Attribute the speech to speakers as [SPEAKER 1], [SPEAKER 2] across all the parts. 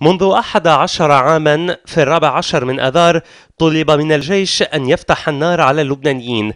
[SPEAKER 1] منذ أحد عشر عاما في الرابع عشر من أذار طلب من الجيش أن يفتح النار على اللبنانيين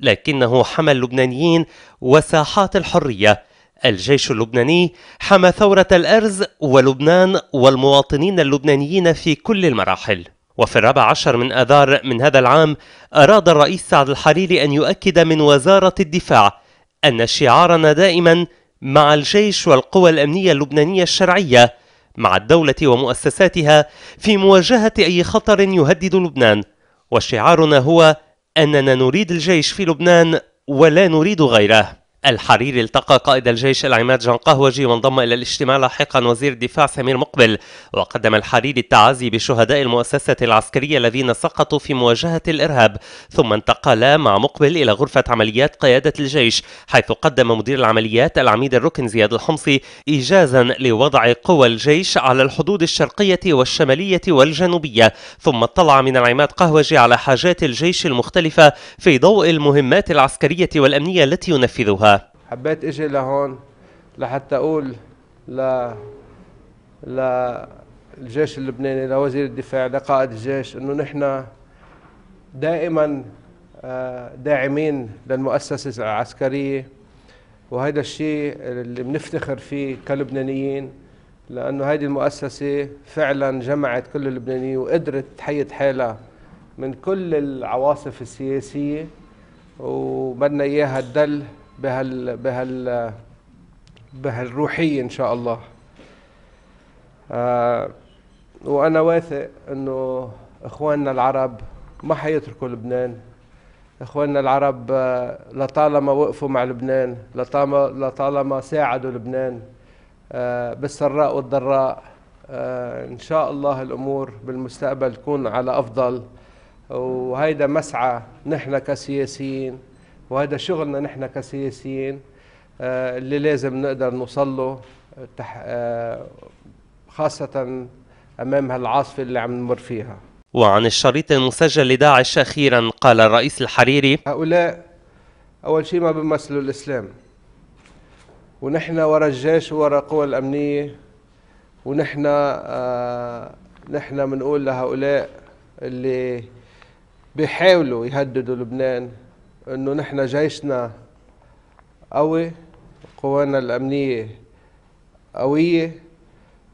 [SPEAKER 1] لكنه حمى اللبنانيين وساحات الحرية الجيش اللبناني حمى ثورة الأرز ولبنان والمواطنين اللبنانيين في كل المراحل وفي الرابع عشر من آذار من هذا العام أراد الرئيس سعد الحريري أن يؤكد من وزارة الدفاع أن شعارنا دائما مع الجيش والقوى الأمنية اللبنانية الشرعية مع الدولة ومؤسساتها في مواجهة أي خطر يهدد لبنان وشعارنا هو أننا نريد الجيش في لبنان ولا نريد غيره الحريري التقى قائد الجيش العماد جان قهوجي وانضم إلى الاجتماع لاحقا وزير الدفاع سمير مقبل وقدم الحريري التعازي بشهداء المؤسسة العسكرية الذين سقطوا في مواجهة الإرهاب ثم انتقل مع مقبل إلى غرفة عمليات قيادة الجيش حيث قدم مدير العمليات العميد الركن زياد الحمصي إيجازا لوضع قوى الجيش على الحدود الشرقية والشمالية والجنوبية ثم اطلع من العماد قهوجي على حاجات الجيش المختلفة في ضوء المهمات العسكرية والأمنية التي ينفذها
[SPEAKER 2] حبيت اجي لهون لحتى اقول ل للجيش اللبناني لوزير الدفاع لقائد الجيش انه نحن دائما آه، داعمين للمؤسسه العسكريه وهذا الشيء اللي بنفتخر فيه كلبنانيين لانه هذه المؤسسه فعلا جمعت كل اللبنانيين وقدرت تحيد حالها من كل العواصف السياسيه وبدنا اياها تدل بهال بهال بهالروحية إن شاء الله آه وأنا واثق إنه إخواننا العرب ما حيتركوا لبنان إخواننا العرب آه، لطالما وقفوا مع لبنان لطالما, لطالما ساعدوا لبنان آه بالسراء والضراء آه، إن شاء الله الأمور بالمستقبل تكون على أفضل وهيدا مسعى نحن كسياسيين وهذا شغلنا نحن كسياسيين آه، اللي لازم نقدر نوصل له آه، خاصة أمام هالعاصفة اللي عم نمر فيها
[SPEAKER 1] وعن الشريط المسجل لداعش أخيرا قال الرئيس الحريري
[SPEAKER 2] هؤلاء أول شيء ما بيمثلوا الإسلام ونحن ورا الجيش ورا القوى الأمنية ونحن آه نحن بنقول لهؤلاء اللي بيحاولوا يهددوا لبنان انه نحن جيشنا قوي قوانا الامنيه قويه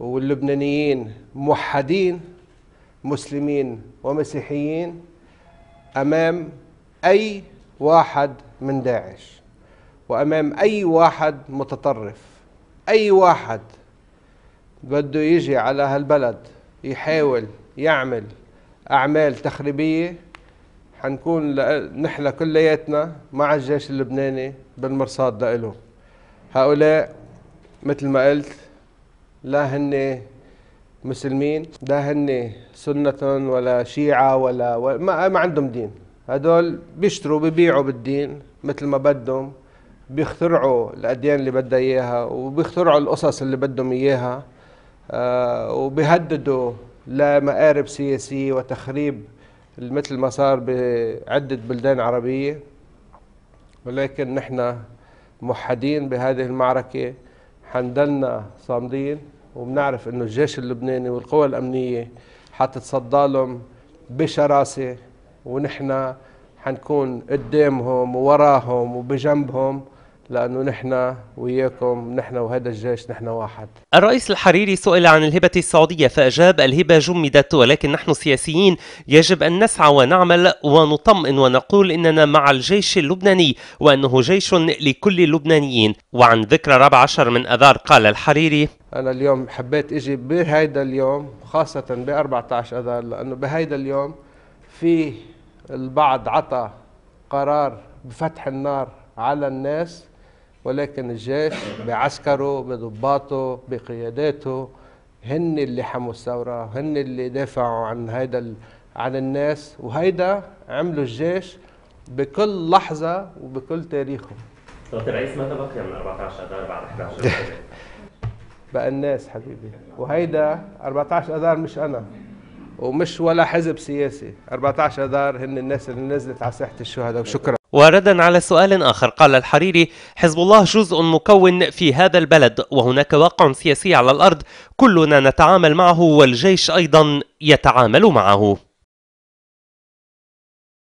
[SPEAKER 2] واللبنانيين موحدين مسلمين ومسيحيين امام اي واحد من داعش وامام اي واحد متطرف اي واحد بده يجي على هالبلد يحاول يعمل اعمال تخريبيه حنكون نحلى كلياتنا مع الجيش اللبناني بالمرصاد لإله هؤلاء مثل ما قلت لا هن مسلمين لا هن سنة ولا شيعة ولا, ما, ما عندهم دين هدول بيشتروا ببيعوا بالدين مثل ما بدهم بيخترعوا الأديان اللي بدها إياها وبيخترعوا القصص اللي بدهم إياها آه وبيهددوا لمآرب سياسية وتخريب مثل ما صار بعدة بلدان عربية ولكن نحن موحدين بهذه المعركة حنضلنا صامدين وبنعرف انه الجيش اللبناني والقوى الامنية حتتصدى لهم بشراسة ونحن حنكون قدامهم ووراهم وبجنبهم لأنه نحن وياكم نحن وهذا الجيش نحن واحد
[SPEAKER 1] الرئيس الحريري سئل عن الهبة السعودية فأجاب الهبة جمدت ولكن نحن سياسيين يجب أن نسعى ونعمل ونطمئن ونقول إننا مع الجيش اللبناني وأنه جيش لكل اللبنانيين وعن ذكرى 14 من أذار قال الحريري
[SPEAKER 2] أنا اليوم حبيت إجي بهيدا اليوم خاصة ب 14 أذار لأنه بهيدا اليوم في البعض عطى قرار بفتح النار على الناس ولكن الجيش بعسكره بضباطه بقياداته هن اللي حموا الثورة هن اللي دافعوا عن هيدا عن الناس وهيدا عملوا الجيش بكل لحظة وبكل تاريخه دكتور رئيس ماذا بقي من
[SPEAKER 1] 14 اذار بعد 11
[SPEAKER 2] بقى الناس حبيبي وهيدا 14 اذار مش انا ومش ولا حزب سياسي 14 اذار هن الناس اللي نزلت على ساحه الشهداء وشكرا
[SPEAKER 1] وردا على سؤال آخر قال الحريري حزب الله جزء مكون في هذا البلد وهناك واقع سياسي على الأرض كلنا
[SPEAKER 2] نتعامل معه والجيش أيضا يتعامل معه